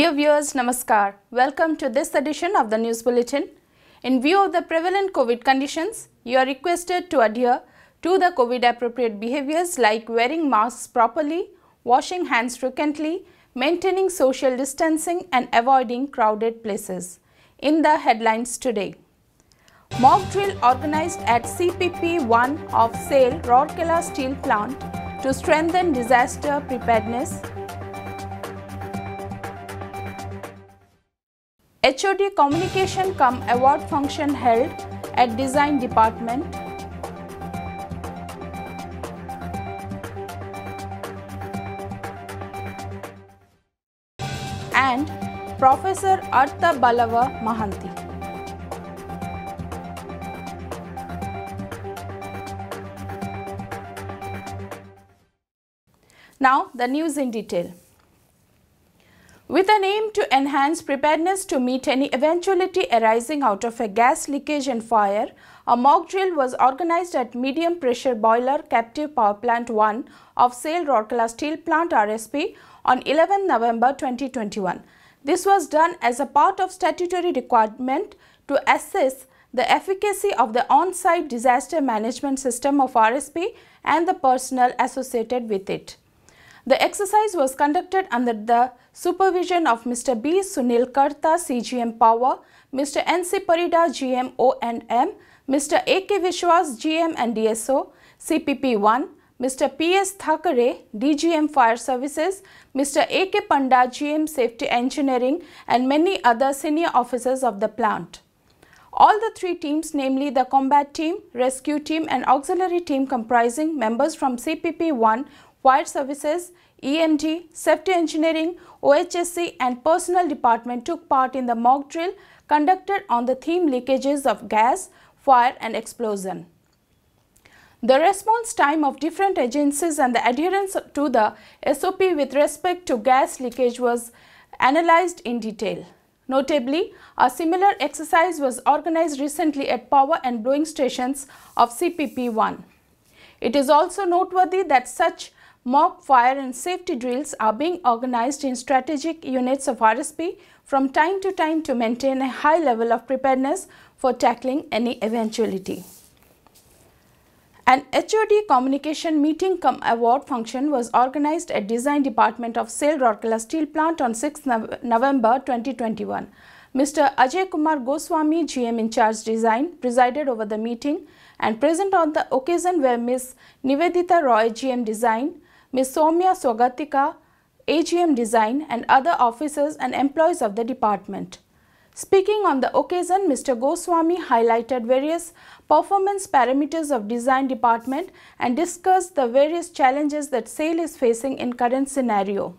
Dear viewers, Namaskar. Welcome to this edition of the News Bulletin. In view of the prevalent COVID conditions, you are requested to adhere to the COVID appropriate behaviors like wearing masks properly, washing hands frequently, maintaining social distancing and avoiding crowded places. In the headlines today. Mock drill organized at CPP-1 of SAIL Rourkela Steel Plant to strengthen disaster preparedness HOD Communication Cum Award function held at Design Department. and Professor Artha Balava Mahanti. Now the news in detail with an aim to enhance preparedness to meet any eventuality arising out of a gas leakage and fire, a mock drill was organized at medium pressure boiler captive power plant 1 of Sale Rorkela Steel Plant RSP on 11 November 2021. This was done as a part of statutory requirement to assess the efficacy of the on-site disaster management system of RSP and the personnel associated with it. The exercise was conducted under the supervision of Mr. B. Sunil Karta, CGM Power, Mr. N. C. Parida, GM O&M, Mr. A. K. Vishwas, GM and DSO, CPP 1, Mr. P. S. Thakare, DGM Fire Services, Mr. A. K. Panda, GM Safety Engineering and many other senior officers of the plant. All the three teams, namely the combat team, rescue team and auxiliary team comprising members from CPP 1 fire services, EMT, safety engineering, OHSC and personnel department took part in the mock drill conducted on the theme leakages of gas, fire and explosion. The response time of different agencies and the adherence to the SOP with respect to gas leakage was analyzed in detail. Notably, a similar exercise was organized recently at power and blowing stations of CPP-1. It is also noteworthy that such mock fire and safety drills are being organized in strategic units of RSP from time to time to maintain a high level of preparedness for tackling any eventuality. An HOD communication meeting cum award function was organized at Design Department of Sale Rorkela Steel Plant on 6 November 2021. Mr. Ajay Kumar Goswami, GM in charge design, presided over the meeting and present on the occasion were Ms. Nivedita Roy, GM design, Ms. Somya Swagatika, AGM Design and other officers and employees of the department. Speaking on the occasion, Mr. Goswami highlighted various performance parameters of design department and discussed the various challenges that SAIL is facing in current scenario.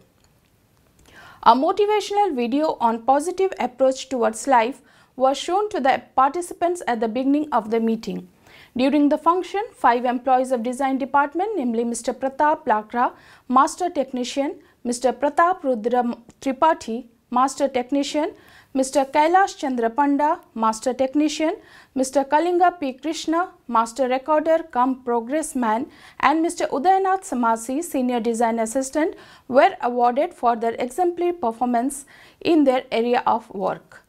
A motivational video on positive approach towards life was shown to the participants at the beginning of the meeting. During the function, five employees of design department, namely Mr. Pratap Lakra, master technician, Mr. Pratap Rudra Tripathi, master technician, Mr. Kailash Chandra Panda, Master Technician, Mr. Kalinga P. Krishna, Master Recorder cum Progress Man and Mr. Udayanath Samasi, Senior Design Assistant were awarded for their exemplary performance in their area of work.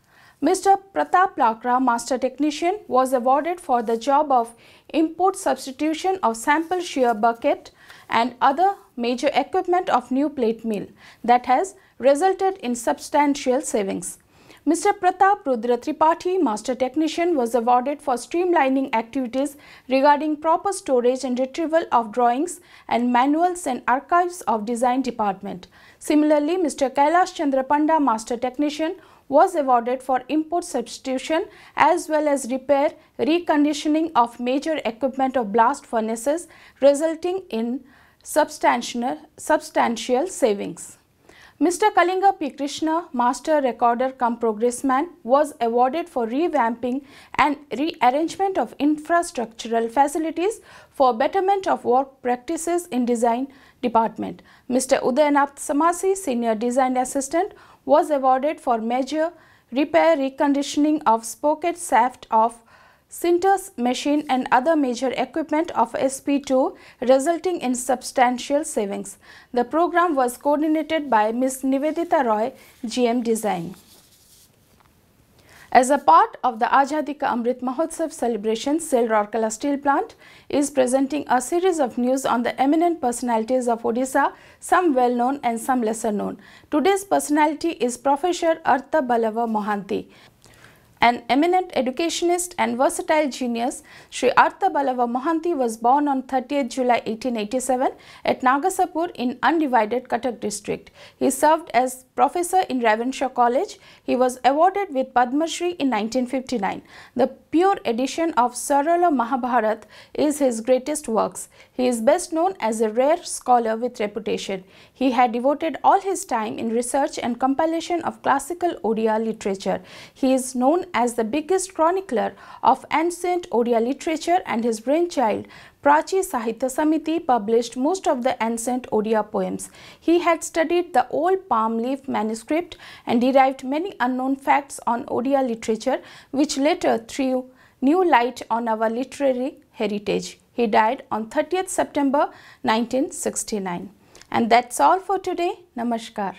Mr. Pratap Lakra, master technician, was awarded for the job of import substitution of sample shear bucket and other major equipment of new plate mill that has resulted in substantial savings. Mr. Pratap Rudra Tripathi, Master Technician, was awarded for streamlining activities regarding proper storage and retrieval of drawings and manuals and archives of Design Department. Similarly, Mr. Kailash Chandra Panda, Master Technician, was awarded for import substitution as well as repair reconditioning of major equipment of blast furnaces resulting in substantial, substantial savings. Mr. Kalinga P. Krishna, Master Recorder cum Progressman, was awarded for revamping and rearrangement of infrastructural facilities for betterment of work practices in design department. Mr. Udayanath Samasi, Senior Design Assistant, was awarded for major repair reconditioning of spoked shaft of Sinter's machine and other major equipment of SP2 resulting in substantial savings. The program was coordinated by Ms. Nivedita Roy, GM Design. As a part of the Ajadika Ka Amrit Mahotsav celebration, SIL Rorkala Steel Plant is presenting a series of news on the eminent personalities of Odisha, some well known and some lesser known. Today's personality is Professor Artha Balava Mohanty. An eminent educationist and versatile genius, Sri Artha Balava Mohanty was born on 30th July 1887 at Nagasapur in undivided Cuttack district. He served as professor in Ravenshaw College. He was awarded with Padma Shri in 1959. The pure edition of Sarala Mahabharat is his greatest works. He is best known as a rare scholar with reputation. He had devoted all his time in research and compilation of classical Odia literature. He is known as the biggest chronicler of ancient Odia literature and his brainchild, Prachi Sahitya Samiti published most of the ancient Odia poems. He had studied the old palm leaf manuscript and derived many unknown facts on Odia literature which later threw new light on our literary heritage. He died on 30th September 1969. And that's all for today. Namaskar.